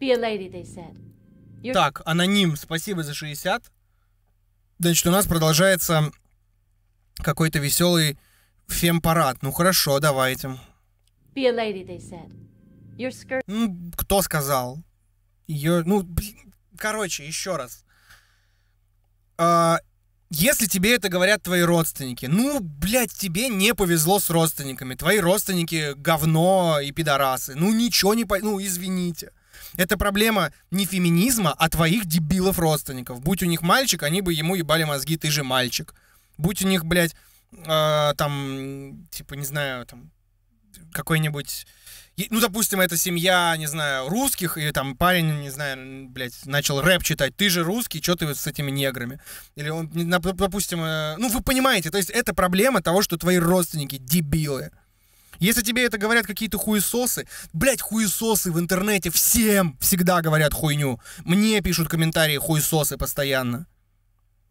Be a lady, they said. You're... Так, аноним, спасибо за 60. Значит, у нас продолжается какой-то веселый фемпарад. Ну хорошо, давайте. Be a lady, they said. Your skirt... Ну, кто сказал? Ее... Ну, блин, короче, еще раз. А, если тебе это говорят твои родственники, ну, блядь, тебе не повезло с родственниками. Твои родственники говно и пидорасы. Ну, ничего не по... Ну, извините. Это проблема не феминизма, а твоих дебилов родственников. Будь у них мальчик, они бы ему ебали мозги, ты же мальчик. Будь у них, блядь, э, там, типа, не знаю, там, какой-нибудь... Ну, допустим, это семья, не знаю, русских, и там парень, не знаю, блядь, начал рэп читать, ты же русский, что ты вот с этими неграми? Или он, допустим, э, ну, вы понимаете, то есть это проблема того, что твои родственники дебилы. Если тебе это говорят какие-то хуесосы, блять, хуесосы в интернете всем всегда говорят хуйню. Мне пишут комментарии хуесосы постоянно.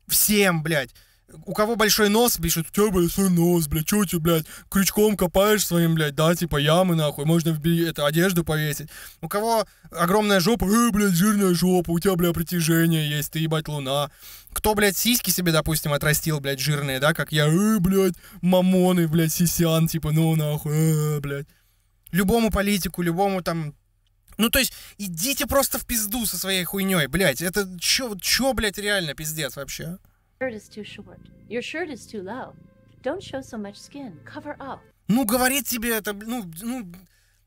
Всем, блядь у кого большой нос, пишут, у тебя большой нос, блядь, чё ты, блядь, крючком копаешь своим, блядь, да, типа ямы, нахуй, можно в это, одежду повесить. У кого огромная жопа, э, блядь, жирная жопа, у тебя, блядь, притяжение есть, ты, ебать, луна. Кто, блядь, сиськи себе, допустим, отрастил, блядь, жирные, да, как я, э, блядь, мамоны, блядь, сисян, типа, ну, нахуй, э, блядь. Любому политику, любому там ну, то есть, идите просто в пизду со своей хуйней, блядь. Это чё, чё, блядь, реально пиздец вообще? is too short. Your shirt is too low. Don't show so much skin. Cover up. Ну, говорит тебе это, ну, ну,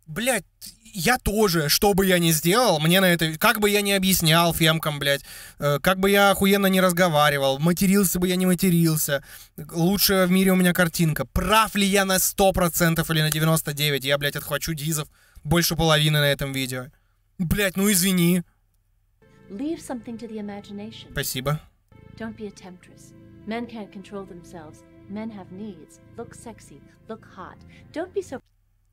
блядь, я тоже, что бы я ни сделал, мне на это, как бы я ни объяснял фемкам, блядь, э, как бы я охуенно не разговаривал, матерился бы я не матерился, лучшая в мире у меня картинка, прав ли я на 100% или на 99%, я, блядь, отхвачу дизов больше половины на этом видео. Блядь, ну извини. Спасибо. Don't be a temptress. Men can't control themselves. Men have needs. Look sexy. Look hot. Don't be so...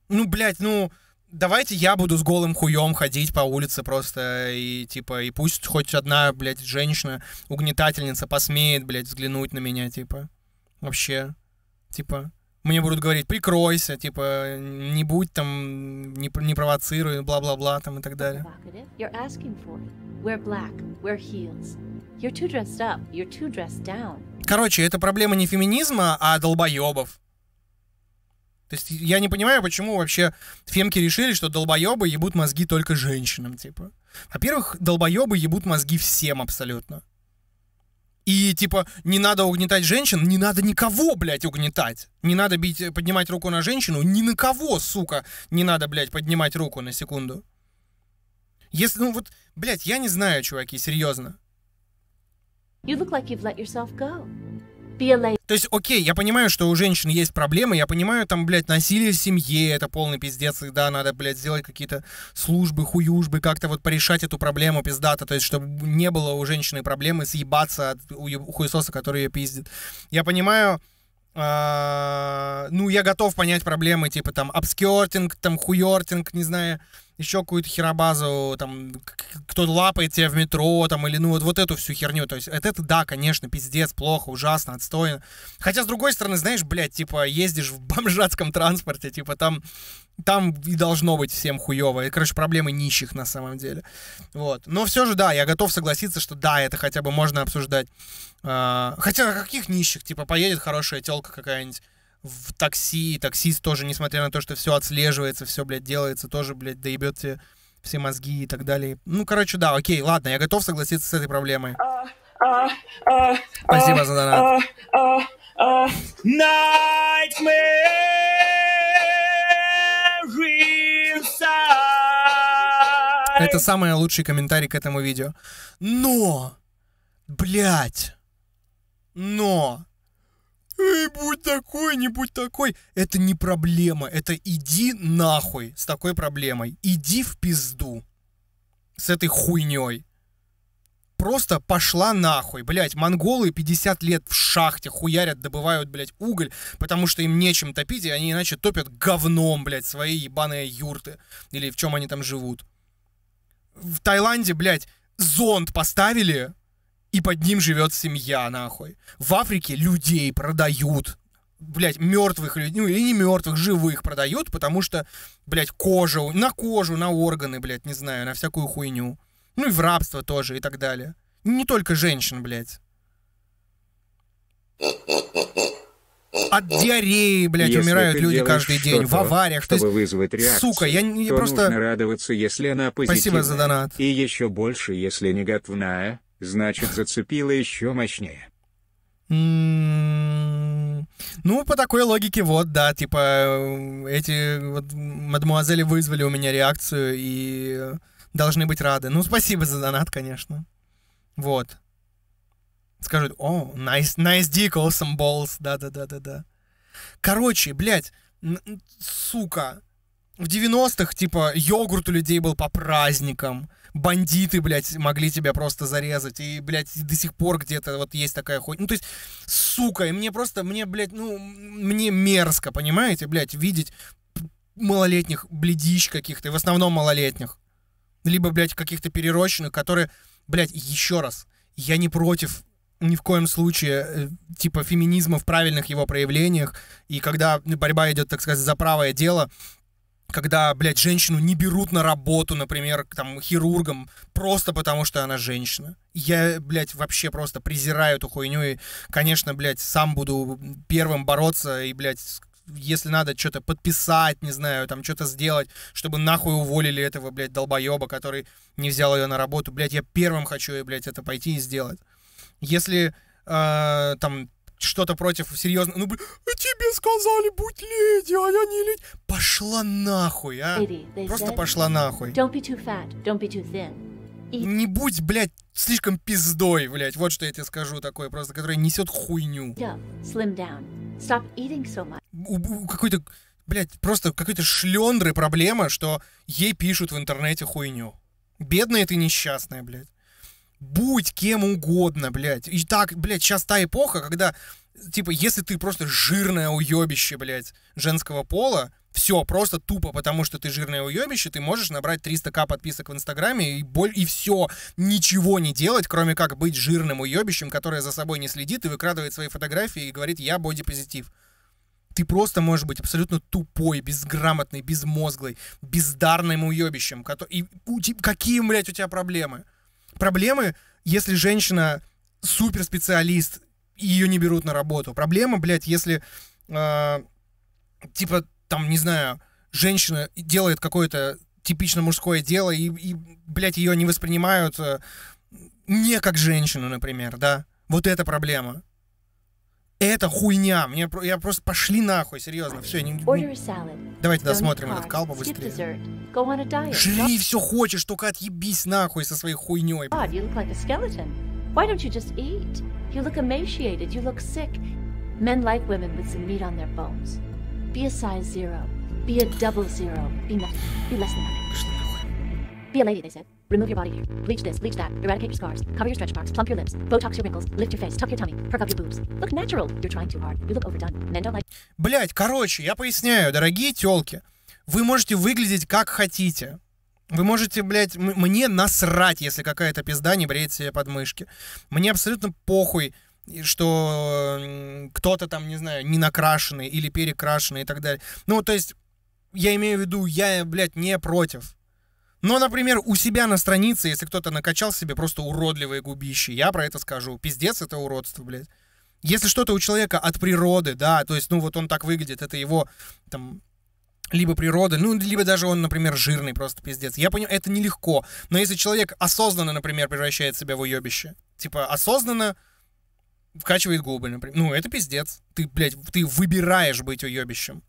Ну, блядь, ну... Давайте я буду с голым хуем ходить по улице просто и, типа, и пусть хоть одна, блядь, женщина, угнетательница посмеет, блядь, взглянуть на меня, типа. Вообще. Типа, мне будут говорить, прикройся, типа, не будь там, не, не провоцируй, бла-бла-бла, там и так далее. Короче, это проблема не феминизма, а долбоебов. То есть я не понимаю, почему вообще фемки решили, что долбоебы ебут мозги только женщинам, типа. Во-первых, долбоебы ебут мозги всем абсолютно. И типа, не надо угнетать женщин, не надо никого, блядь, угнетать. Не надо бить, э, поднимать руку на женщину, ни на кого, сука, не надо, блядь, поднимать руку на секунду. Если, ну вот, блядь, я не знаю, чуваки, серьезно. You look like you've let yourself go белой. То есть, окей, я понимаю, что у женщин есть проблемы, я понимаю, там, блядь, насилие в семье, это полный пиздец, и да, надо, блядь, сделать какие-то службы, хуюжбы, как-то вот порешать эту проблему пиздата, то есть, чтобы не было у женщины проблемы съебаться от у хуесоса, который ее пиздит. Я понимаю, а, ну, я готов понять проблемы, типа там обскертинг, там хуёртинг, не знаю, еще какую-то херобазу, там, кто-то лапает тебя в метро, там, или, ну, вот, вот эту всю херню. То есть, это, это, да, конечно, пиздец, плохо, ужасно, отстойно. Хотя, с другой стороны, знаешь, блядь, типа, ездишь в бомжатском транспорте, типа, там, там и должно быть всем хуево. И, короче, проблемы нищих, на самом деле. Вот. Но все же, да, я готов согласиться, что да, это хотя бы можно обсуждать. А, хотя, а каких нищих? Типа, поедет хорошая телка какая-нибудь в такси, таксист тоже, несмотря на то, что все отслеживается, все, блядь, делается, тоже, блядь, доебет тебе все мозги и так далее. Ну, короче, да, окей, ладно, я готов согласиться с этой проблемой. А, а, а, Спасибо за донат. Это самый лучший комментарий к этому видео. Но, блядь, но Эй, будь такой, не будь такой. Это не проблема, это иди нахуй с такой проблемой. Иди в пизду с этой хуйней. Просто пошла нахуй, блять. монголы 50 лет в шахте хуярят, добывают, блядь, уголь, потому что им нечем топить, и они иначе топят говном, блять, свои ебаные юрты, или в чем они там живут. В Таиланде, блядь, зонд поставили, и под ним живет семья, нахуй. В Африке людей продают, блять, мертвых людей, ну или не мертвых, живых продают, потому что, блять, кожу, на кожу, на органы, блять, не знаю, на всякую хуйню. Ну и в рабство тоже и так далее. Не только женщин, блядь. От диареи, блядь, умирают люди каждый день. В авариях. Чтобы есть, вызвать реакцию, сука, я, я просто... нужно радоваться, если она позитивная. Спасибо за донат. И еще больше, если негативная. Значит, зацепило еще мощнее. М-м-м. Ну, по такой логике, вот, да, типа, э, эти вот мадемуазели вызвали у меня реакцию и должны быть рады. Ну, спасибо за донат, конечно. Вот. Скажут, о, nice, nice dick, awesome balls, да-да-да-да-да. Короче, блядь, сука, в 90-х, типа, йогурт у людей был по праздникам. Бандиты, блядь, могли тебя просто зарезать. И, блядь, до сих пор где-то вот есть такая хуйня. Ну, то есть, сука, и мне просто, мне, блядь, ну, мне мерзко, понимаете, блядь, видеть малолетних бледищ каких-то, и в основном малолетних. Либо, блядь, каких-то перерощенных, которые, блядь, еще раз, я не против ни в коем случае э, типа феминизма в правильных его проявлениях, и когда борьба идет, так сказать, за правое дело, когда, блядь, женщину не берут на работу, например, там, хирургом, просто потому что она женщина. Я, блядь, вообще просто презираю эту хуйню и, конечно, блядь, сам буду первым бороться и, блядь, если надо что-то подписать, не знаю, там что-то сделать, чтобы нахуй уволили этого, блядь, долбоеба, который не взял ее на работу, блядь, я первым хочу, блядь, это пойти и сделать. Если э, там что-то против серьезно. Ну, блин, тебе сказали, будь леди, а я не леди. Пошла нахуй, а. Просто пошла нахуй. Не будь, блядь, слишком пиздой, блядь. Вот что я тебе скажу такое, просто который несет хуйню. So какой-то, блядь, просто какой-то шлендры проблема, что ей пишут в интернете хуйню. Бедная ты несчастная, блядь будь кем угодно, блядь. И так, блядь, сейчас та эпоха, когда, типа, если ты просто жирное уебище, блядь, женского пола, все, просто тупо, потому что ты жирное уебище, ты можешь набрать 300к подписок в Инстаграме и, боль, и все, ничего не делать, кроме как быть жирным уебищем, которое за собой не следит и выкрадывает свои фотографии и говорит «я бодипозитив». Ты просто можешь быть абсолютно тупой, безграмотный, безмозглый, бездарным уебищем. И какие, блядь, у тебя проблемы? Проблемы, если женщина суперспециалист, ее не берут на работу. Проблема, блядь, если, э, типа, там, не знаю, женщина делает какое-то типично мужское дело, и, и блядь, ее не воспринимают э, не как женщину, например, да. Вот это проблема. Это хуйня. Мне, я просто пошли нахуй, серьезно. Все, я не... Давайте досмотрим этот кал побыстрее. Жри все хочешь, только отъебись нахуй со своей хуйней. Why don't you just eat? You look emaciated, you look sick. Men like women with some meat on their bones. Be a size zero. Be a double zero. Be nothing. Be less than nothing. Be a lady, they said. Remove your body hair. Bleach this, bleach that. Eradicate your scars. Cover your stretch marks. Plump your lips. Botox your wrinkles. Lift your face. Tuck your tummy. Perk up your boobs. Look natural. You're trying too hard. You look overdone. Men don't like... Блять, короче, я поясняю, дорогие тёлки, Вы можете выглядеть как хотите. Вы можете, блядь, мне насрать, если какая-то пизда не бреет себе подмышки. Мне абсолютно похуй, что кто-то там, не знаю, не накрашенный или перекрашенный и так далее. Ну, то есть, я имею в виду, я, блядь, не против. Но, например, у себя на странице, если кто-то накачал себе просто уродливые губищи, я про это скажу. Пиздец, это уродство, блядь. Если что-то у человека от природы, да, то есть, ну, вот он так выглядит, это его, там, либо природа, ну, либо даже он, например, жирный просто пиздец. Я понимаю, это нелегко. Но если человек осознанно, например, превращает себя в уебище, типа, осознанно вкачивает губы, например, ну, это пиздец. Ты, блядь, ты выбираешь быть уебищем.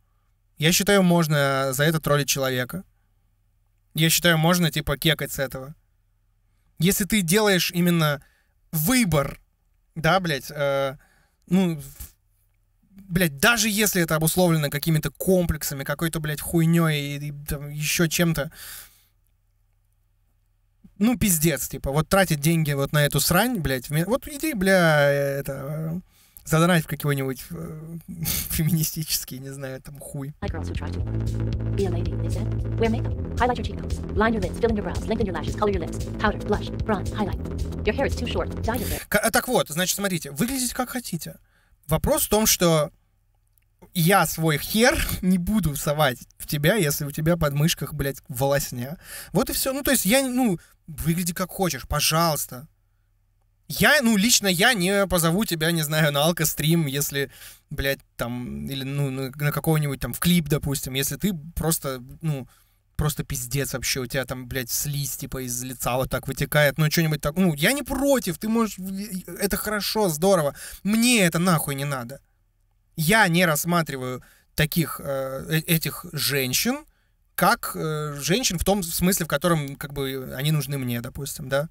Я считаю, можно за это троллить человека. Я считаю, можно типа кекать с этого. Если ты делаешь именно выбор, да, блядь, э, ну, блядь, даже если это обусловлено какими-то комплексами, какой-то, блядь, хуйней и, и там, еще чем-то, ну, пиздец, типа, вот тратить деньги вот на эту срань, блядь, вот иди, бля, э, это, задонать в какой-нибудь э, феминистический, не знаю, там хуй. Так вот, значит, смотрите. Выглядите как хотите. Вопрос в том, что я свой хер не буду совать в тебя, если у тебя под мышках, блядь, волосня. Вот и все. Ну, то есть я, ну, выгляди как хочешь, пожалуйста. Я, ну, лично я не позову тебя, не знаю, на алкострим, если, блядь, там, или, ну, на, на какого-нибудь там, в клип, допустим, если ты просто, ну, просто пиздец вообще, у тебя там, блядь, слизь, типа, из лица вот так вытекает, ну, что-нибудь так, ну, я не против, ты можешь, это хорошо, здорово, мне это нахуй не надо. Я не рассматриваю таких, э, э, этих женщин, как э, женщин в том смысле, в котором, как бы, они нужны мне, допустим, да.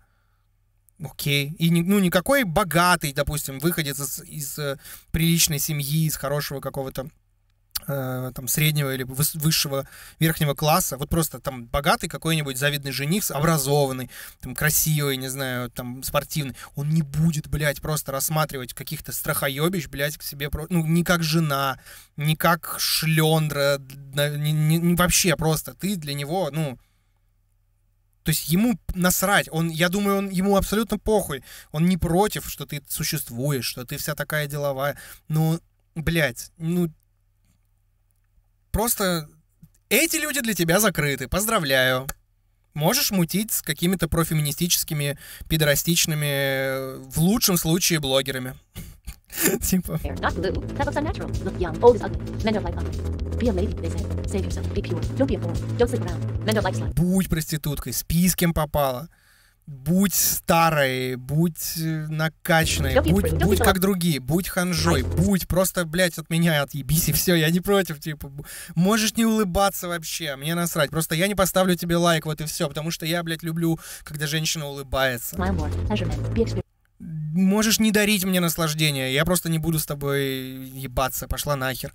Окей. И не ну, никакой богатый, допустим, выходец из, из э, приличной семьи, из хорошего какого-то э, там среднего или высшего верхнего класса, вот просто там богатый какой-нибудь завидный жених, образованный, там красивый, не знаю, там спортивный, он не будет, блядь, просто рассматривать каких-то страхоебищ, блядь, к себе, про, ну, не как жена, не как шлендра, не, не, не, вообще просто, ты для него, ну, то есть ему насрать, он, я думаю, он, ему абсолютно похуй. Он не против, что ты существуешь, что ты вся такая деловая. Но, блядь, ну... Просто эти люди для тебя закрыты, поздравляю. Можешь мутить с какими-то профеминистическими, пидорастичными, э, в лучшем случае, блогерами. Типа. Будь проституткой, с кем попала. Будь старой, будь э, накачанной, будь, будь как другие, будь ханжой, будь просто, блядь, от меня отъебись и все, я не против, типа, можешь не улыбаться вообще, мне насрать, просто я не поставлю тебе лайк, вот и все, потому что я, блядь, люблю, когда женщина улыбается можешь не дарить мне наслаждение, я просто не буду с тобой ебаться, пошла нахер.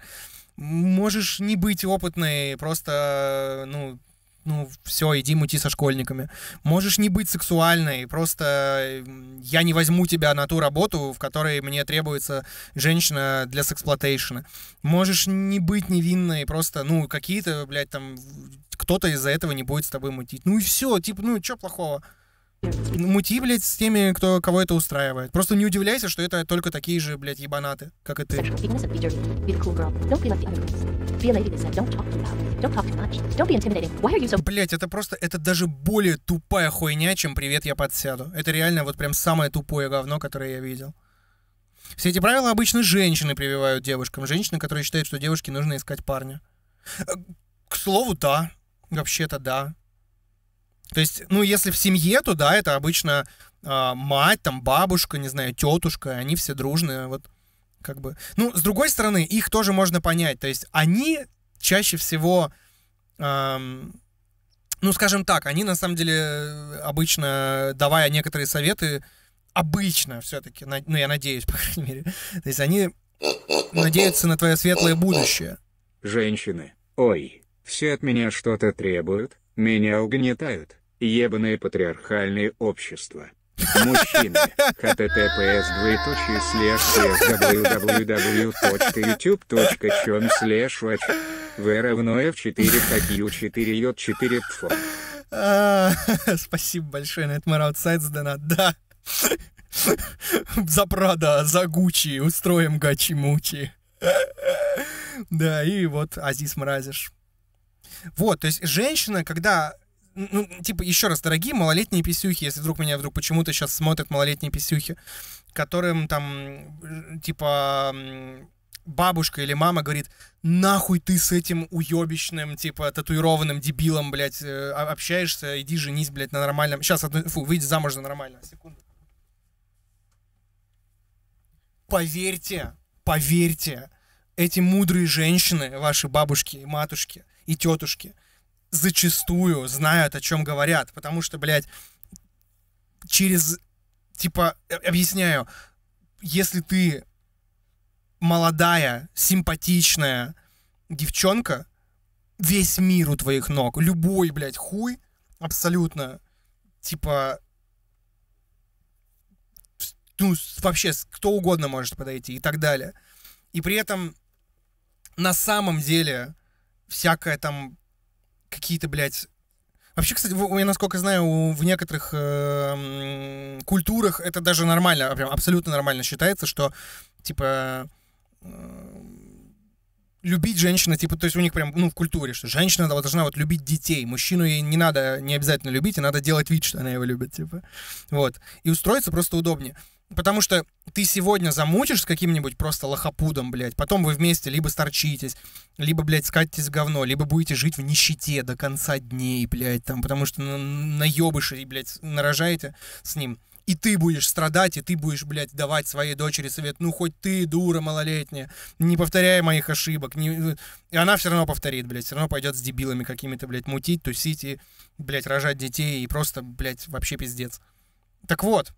Можешь не быть опытной, просто, ну, ну, все, иди мути со школьниками. Можешь не быть сексуальной, просто я не возьму тебя на ту работу, в которой мне требуется женщина для сексплотейшена. Можешь не быть невинной, просто, ну, какие-то, блядь, там, кто-то из-за этого не будет с тобой мутить. Ну и все, типа, ну, что плохого? Ну, мути, блядь, с теми, кто кого это устраивает. Просто не удивляйся, что это только такие же, блядь, ебанаты, как и ты. Блять, это просто, это даже более тупая хуйня, чем «Привет, я подсяду». Это реально вот прям самое тупое говно, которое я видел. Все эти правила обычно женщины прививают девушкам. Женщины, которые считают, что девушке нужно искать парня. Э, к слову, да. Вообще-то да. То есть, ну, если в семье, то да, это обычно э, мать, там, бабушка, не знаю, тетушка, они все дружные, вот, как бы. Ну, с другой стороны, их тоже можно понять, то есть они чаще всего, э, ну, скажем так, они на самом деле обычно, давая некоторые советы, обычно все-таки, ну, я надеюсь, по крайней мере, то есть они надеются на твое светлое будущее. Женщины, ой, все от меня что-то требуют, меня угнетают, ебаные патриархальные общества. Мужчины. https двоеточие слэш www.youtube.com слэш v равно f4 4 j 4 тфо. Спасибо большое, на Nightmare Outside за донат. Да. За Прада, за гучи. устроим гачи-мучи. Да, и вот Азис Мразиш вот, то есть женщина, когда ну, типа, еще раз, дорогие малолетние писюхи, если вдруг меня вдруг почему-то сейчас смотрят малолетние писюхи, которым там, э, типа, бабушка или мама говорит, нахуй ты с этим уебищным, типа, татуированным дебилом, блядь, э, общаешься, иди женись, блядь, на нормальном... Сейчас, фу, выйди замуж за нормального, секунду. Поверьте, поверьте, эти мудрые женщины, ваши бабушки и матушки — и тетушки зачастую знают, о чем говорят, потому что, блядь, через, типа, э, объясняю, если ты молодая, симпатичная девчонка, весь мир у твоих ног, любой, блядь, хуй, абсолютно, типа, ну, вообще, кто угодно может подойти и так далее. И при этом, на самом деле, всякое там какие-то, блядь, Вообще, кстати, я, насколько знаю, в некоторых э, культурах это даже нормально, а прям абсолютно нормально считается, что, типа, э, любить женщину, типа, то есть у них прям, ну, в культуре, что женщина должна вот любить детей, мужчину ей не надо, не обязательно любить, и надо делать вид, что она его любит, типа, вот. И устроиться просто удобнее. Потому что ты сегодня замутишь с каким-нибудь просто лохопудом, блядь, потом вы вместе либо сторчитесь, либо, блядь, скатитесь в говно, либо будете жить в нищете до конца дней, блядь, там, потому что на наебыши, блядь, нарожаете с ним. И ты будешь страдать, и ты будешь, блядь, давать своей дочери совет. Ну, хоть ты, дура малолетняя, не повторяй моих ошибок. Не... И она все равно повторит, блядь, все равно пойдет с дебилами какими-то, блядь, мутить, тусить и, блядь, рожать детей и просто, блядь, вообще пиздец. Так вот,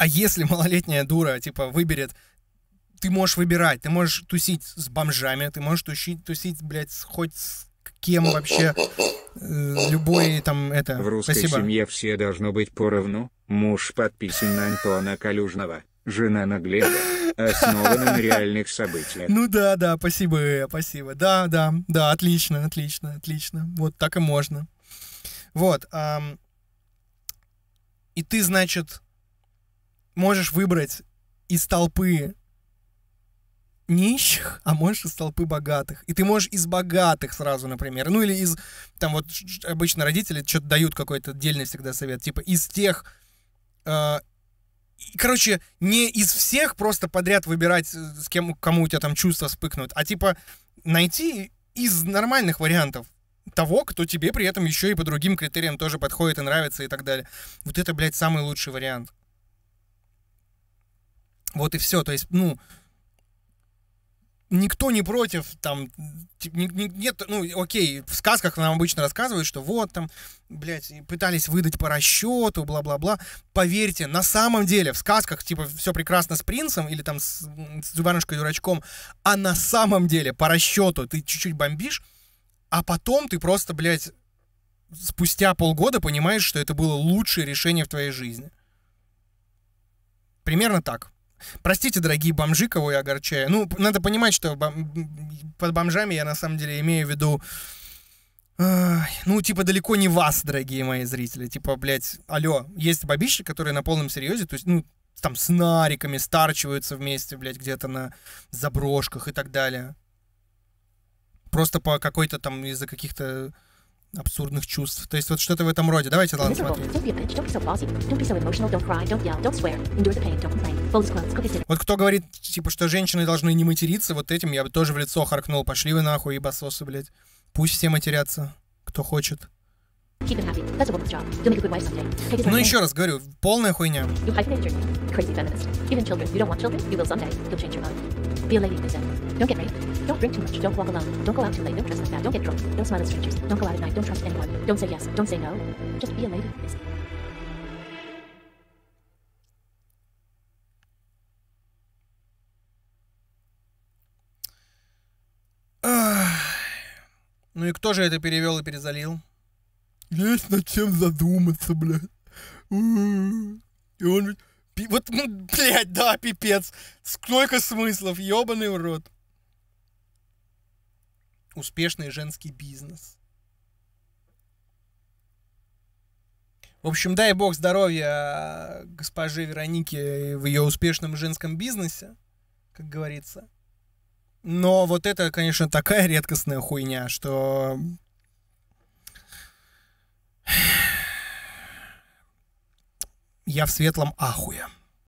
а если малолетняя дура, типа, выберет ты можешь выбирать, ты можешь тусить с бомжами, ты можешь тусить, тусить, блядь, хоть с кем вообще, э, любой там это. В русской Спасибо. семье все должно быть поровну. Муж подписан на Антона Калюжного, жена на Глеба. Основано на реальных событиях. Ну да, да, спасибо, э, спасибо. Да, да, да, отлично, отлично, отлично. Вот так и можно. Вот. Эм, и ты, значит, можешь выбрать из толпы нищих, а можешь из толпы богатых. И ты можешь из богатых сразу, например. Ну или из, там вот обычно родители что-то дают какой-то отдельный всегда совет. Типа из тех, э, короче, не из всех просто подряд выбирать, э, с кем, кому у тебя там чувства вспыхнут, а типа найти из нормальных вариантов того, кто тебе при этом еще и по другим критериям тоже подходит и нравится и так далее. Вот это, блядь, самый лучший вариант. Вот и все. То есть, ну, никто не против, там, нет, ну, окей, в сказках нам обычно рассказывают, что вот там, блядь, пытались выдать по расчету, бла-бла-бла. Поверьте, на самом деле в сказках, типа, все прекрасно с принцем или там с, с Дубанушкой-дурачком, а на самом деле по расчету ты чуть-чуть бомбишь, а потом ты просто, блядь, спустя полгода понимаешь, что это было лучшее решение в твоей жизни. Примерно так. Простите, дорогие бомжи, кого я огорчаю. Ну, надо понимать, что бом... под бомжами я на самом деле имею в виду... Ну, типа, далеко не вас, дорогие мои зрители. Типа, блядь, алло, есть бабищи, которые на полном серьезе, то есть, ну, там с нариками старчиваются вместе, блядь, где-то на заброшках и так далее. Просто по какой-то там из-за каких-то абсурдных чувств. То есть вот что-то в этом роде. Давайте, ладно, смотреть. Вот кто говорит, типа, что женщины должны не материться, вот этим я бы тоже в лицо харкнул. Пошли вы нахуй, ебасосы, блядь. Пусть все матерятся, кто хочет. Ну еще раз говорю, полная хуйня. Crazy feminist. Even children. You don't want children, you will someday. You'll change your mind. Be a lady, they Don't get raped. Don't drink too much. Don't walk alone. Don't go out too late. Don't dress like that. Don't get drunk. Don't smile at strangers. Don't go out at night. Don't trust anyone. Don't say yes. Don't say no. Just be a lady. Ну и кто же это перевел и перезалил? Есть над чем задуматься, блядь. И он ведь... Вот, блядь, да, пипец. Сколько смыслов, ёбаный урод успешный женский бизнес. В общем, дай бог здоровья э, госпоже Веронике в ее успешном женском бизнесе, как говорится. Но вот это, конечно, такая редкостная хуйня, что... Я в светлом ахуе.